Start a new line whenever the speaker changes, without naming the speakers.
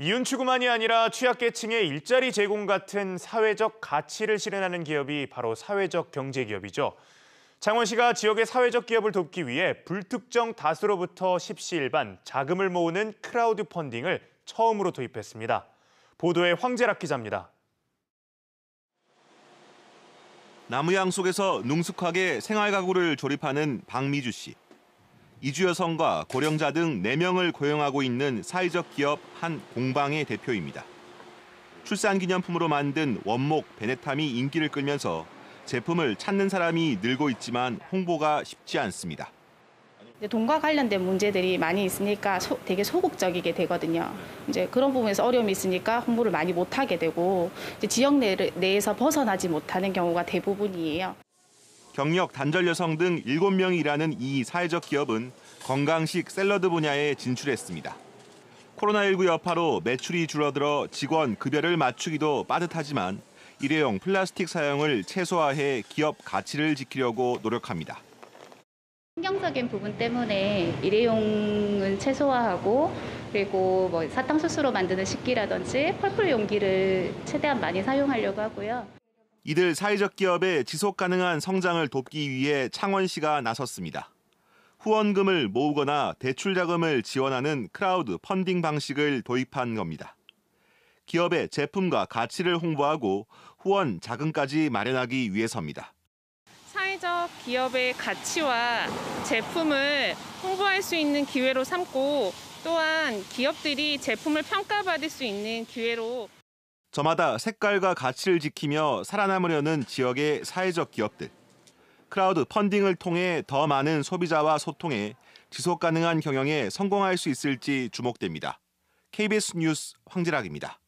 이윤추구만이 아니라 취약계층의 일자리 제공 같은 사회적 가치를 실현하는 기업이 바로 사회적 경제기업이죠. 창원시가 지역의 사회적 기업을 돕기 위해 불특정 다수로부터 십시일반 자금을 모으는 크라우드 펀딩을 처음으로 도입했습니다. 보도에 황재락 기자입니다.
나무양 속에서 능숙하게 생활가구를 조립하는 박미주 씨. 이주여성과 고령자 등 4명을 고용하고 있는 사회적 기업 한 공방의 대표입니다. 출산기념품으로 만든 원목 베네탐이 인기를 끌면서 제품을 찾는 사람이 늘고 있지만 홍보가 쉽지 않습니다.
돈과 관련된 문제들이 많이 있으니까 소, 되게 소극적이게 되거든요. 이제 그런 부분에서 어려움이 있으니까 홍보를 많이 못하게 되고 지역 내, 내에서 벗어나지 못하는 경우가 대부분이에요.
경력 단절 여성 등 7명이 일하는 이 사회적 기업은 건강식 샐러드 분야에 진출했습니다. 코로나19 여파로 매출이 줄어들어 직원 급여를 맞추기도 빠듯하지만 일회용 플라스틱 사용을 최소화해 기업 가치를 지키려고 노력합니다.
환경적인 부분 때문에 일회용은 최소화하고 그리고 뭐 사탕수수로 만드는 식기라든지 펄풀 용기를 최대한 많이 사용하려고 하고요.
이들 사회적 기업의 지속 가능한 성장을 돕기 위해 창원시가 나섰습니다. 후원금을 모으거나 대출 자금을 지원하는 크라우드 펀딩 방식을 도입한 겁니다. 기업의 제품과 가치를 홍보하고 후원 자금까지 마련하기 위해서입니다.
사회적 기업의 가치와 제품을 홍보할 수 있는 기회로 삼고 또한 기업들이 제품을 평가받을 수 있는 기회로
저마다 색깔과 가치를 지키며 살아남으려는 지역의 사회적 기업들. 크라우드 펀딩을 통해 더 많은 소비자와 소통해 지속 가능한 경영에 성공할 수 있을지 주목됩니다. KBS 뉴스 황지락입니다.